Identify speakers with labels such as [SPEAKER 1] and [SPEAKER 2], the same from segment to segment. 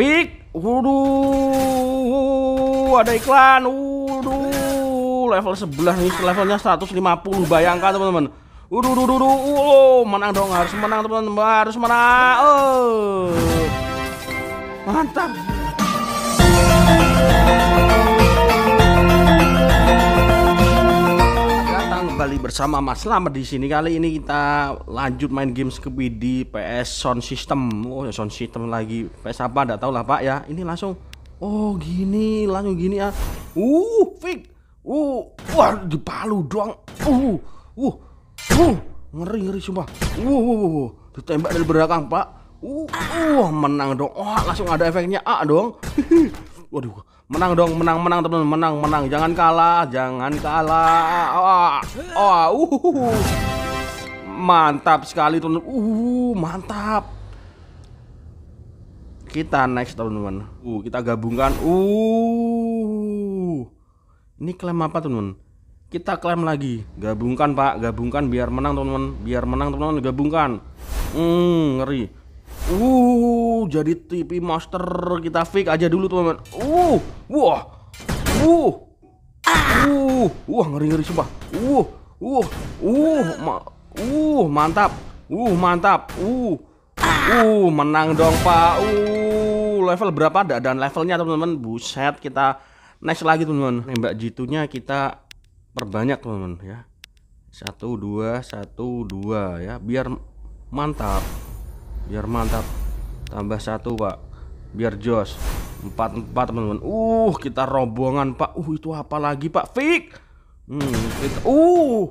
[SPEAKER 1] Fik. Waduh, ada iklan. Waduh, level sebelah nih, levelnya 150. Bayangkan teman-teman. Waduh, waduh, waduh, oh, menang dong, harus menang teman-teman, harus menang. Oh. Mantap. kembali bersama Mas Slamet di sini. Kali ini kita lanjut main game Scooby di PS Sound System. Oh, ya, Sound System lagi. PS apa enggak tahu lah, Pak ya. Ini langsung oh gini, langsung gini ya. Uh, fix. Uh, wah palu doang. Uh, uh. Uh, ngeri ngeri sumpah. Uh, uh, uh, uh. ditembak dari belakang, Pak. Uh, uh, menang dong. Wah, langsung ada efeknya A dong. Waduh, menang dong, menang, menang teman, menang, menang. Jangan kalah, jangan kalah. Oh, oh, uh, mantap sekali teman. Uh, mantap. Kita next teman-teman. Uh, kita gabungkan. Uh, ini klaim apa teman-teman? Kita klaim lagi. Gabungkan pak, gabungkan biar menang teman-teman, biar menang teman-teman, gabungkan. Hmm, ngeri Uh, jadi TV Master kita fix aja dulu teman-teman. Uh, wah. Uh. Uh, wah ngeri-ngeri sumpah. Uh, uh, uh, ma uh, mantap. Uh, mantap. Uh. Uh, menang dong, Pak. Uh, level berapa ada dan levelnya teman-teman? Buset, kita next lagi teman-teman. Nembak jitunya kita perbanyak teman-teman ya. Satu dua satu dua ya, biar mantap biar mantap tambah satu pak biar jos empat empat teman-teman uh kita rombongan pak uh itu apa lagi pak fik hmm itu uh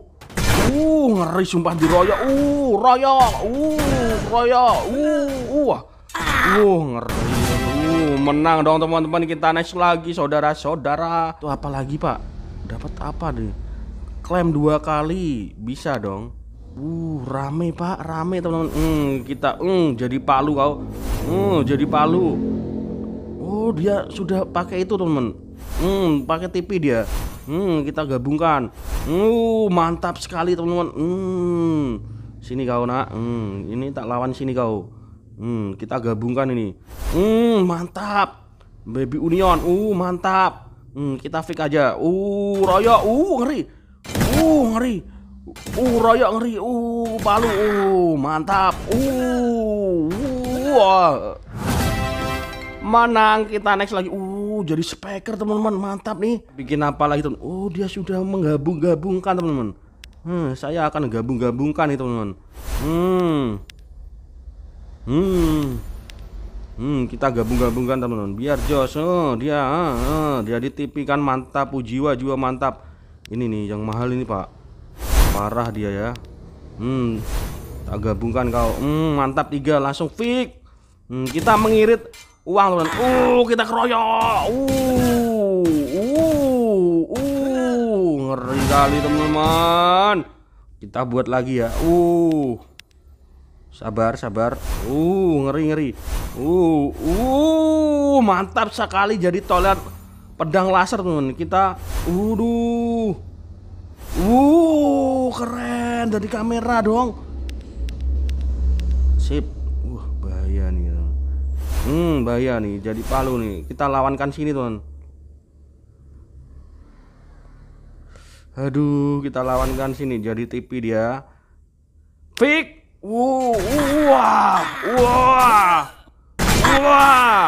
[SPEAKER 1] uh ngeri sumpah royal uh royal uh royal uh uh uh ngeri uh menang dong teman-teman kita next lagi saudara-saudara itu apa lagi pak dapat apa deh klaim dua kali bisa dong Uh, rame pak, rame teman-teman. Hmm, kita hmm, jadi palu kau. Hmm, jadi palu. Oh, dia sudah pakai itu teman-teman. Hmm, pakai TV dia. Hmm, kita gabungkan. Uh, mantap sekali teman-teman. Hmm, sini kau nak. Hmm, ini tak lawan sini kau. Hmm, kita gabungkan ini. Hmm, mantap. Baby Union. Uh, mantap. Hmm, kita fix aja. Uh, royok. Uh, ngeri. Uh, ngeri Uh, royok ngeri. Uh, palu. Uh, mantap. Uh, uh wah. Menang kita next lagi. Uh, jadi speaker teman-teman. Mantap nih. Bikin apa lagi teman? Oh, dia sudah menggabung-gabungkan teman-teman. Hmm, saya akan gabung-gabungkan nih teman-teman. Hmm. Hmm. Hmm, kita gabung-gabungkan teman-teman. Biar jos, oh, dia, uh, uh, dia ditipikan mantap, jiwa jiwa mantap. Ini nih yang mahal ini pak parah dia ya hmm tak gabungkan kau hmm mantap tiga langsung fix hmm, kita mengirit uang teman uh kita keroyok uh uh uh ngeri kali teman-teman kita buat lagi ya uh sabar sabar uh ngeri ngeri uh uh mantap sekali jadi toilet pedang laser teman kita uh uh Oh, keren dari kamera dong. Sip. Wah bahaya nih. Ya. Hmm bahaya nih. Jadi palu nih. Kita lawankan sini teman. Aduh kita lawankan sini. Jadi tipi dia. Fik. Wow. Wah. Wah. Wah.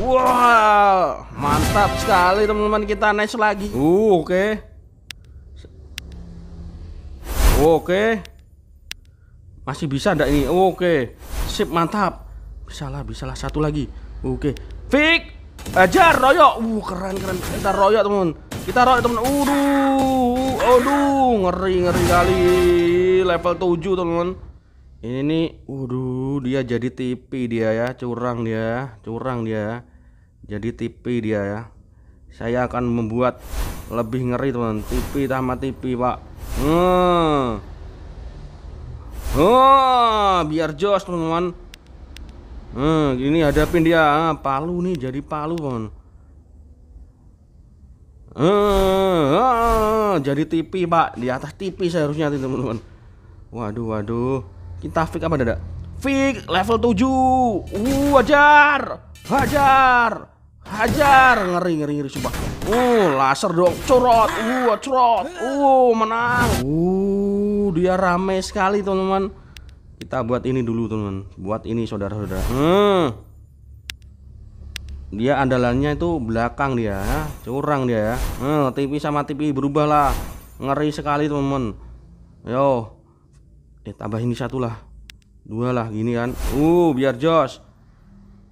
[SPEAKER 1] Wah. Mantap sekali teman-teman kita nice lagi. Uh, oke. Okay. Oh, oke. Masih bisa ndak ini? Oh, oke. Sip, mantap. Bisalah, bisalah satu lagi. Oke. fix, Ajar royok. Uh, keren keren. Kita royok, teman. Kita royok, teman. Aduh. Aduh, ngeri ngeri kali. Level 7, teman. Ini nih, waduh, dia jadi tipi dia ya, curang dia, curang dia. Jadi tipi dia ya. Saya akan membuat lebih ngeri, teman. Tipi sama tipi, Pak. Hmm. Oh, biar jos teman-teman. Hmm, gini hadapin dia. Ah, palu nih jadi palu, kan. Hmm, ah, jadi tipi, Pak. Di atas tipi seharusnya teman-teman. Waduh, waduh. Kita fix apa dadak? Fix level 7. Uh, wajar. Hajar. Hajar, ngeri ngeri ngeri coba. Uh, laser dong, curot uh, curot uh, menang. Uh, dia rame sekali teman-teman. Kita buat ini dulu teman-teman, buat ini saudara-saudara. Hmm. Dia andalannya itu belakang dia, ya. curang dia ya. Hmm, TV sama TV berubah lah, ngeri sekali teman-teman. Yo, eh tambah ini satu lah, dua lah gini kan. Uh, biar jos.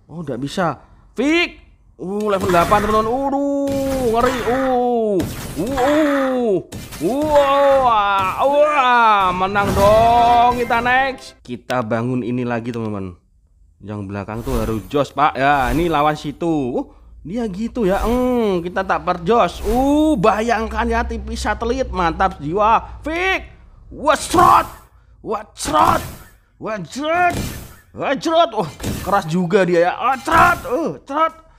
[SPEAKER 1] Oh, nggak bisa. fix Uh, level 8 teman-teman. Uh, ngeri. Uh. Uh. Uh. Uh. Uh. Menang dong kita next. Kita bangun ini lagi teman-teman. Yang belakang tuh harus jos, Pak. Ya, ini lawan situ. Uh, dia gitu ya. Hmm, kita tak perjos. Uh, bayangkan ya TV satelit. Mantap jiwa. Fik. Whatshot. Whatshot. Whatshot. Whatshot. Oh, keras juga dia ya. Whatshot. Uh, trot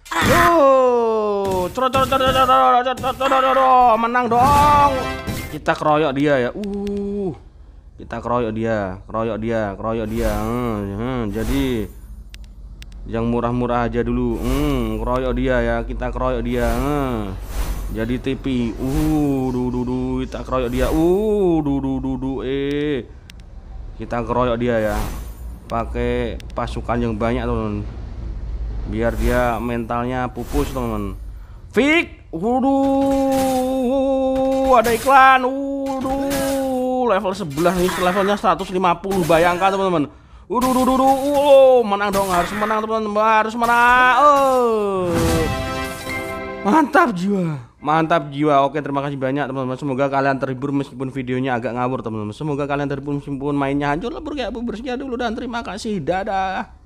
[SPEAKER 1] menang dong. Kita keroyok dia ya. Uh. Kita keroyok dia, keroyok dia, keroyok dia. Hmm, hmm jadi yang murah-murah aja dulu. Hmm, keroyok dia ya, kita keroyok dia. Hmm. Jadi tipi. Uh, du du du kita keroyok dia. Uh, du du du du eh. Kita keroyok dia ya. Pakai pasukan yang banyak, teman biar dia mentalnya pupus teman fix, waduh ada iklan waduh level 11 nih levelnya 150 bayangkan teman-teman waduh, waduh, waduh, uduh, menang dong, harus menang teman-teman, harus menang. Oh. Mantap jiwa, mantap jiwa. Oke, terima kasih banyak teman-teman. Semoga kalian terhibur meskipun videonya agak ngabur teman-teman. Semoga kalian terhibur meskipun mainnya hancur lebur kayak bersihnya dulu dan terima kasih. Dadah.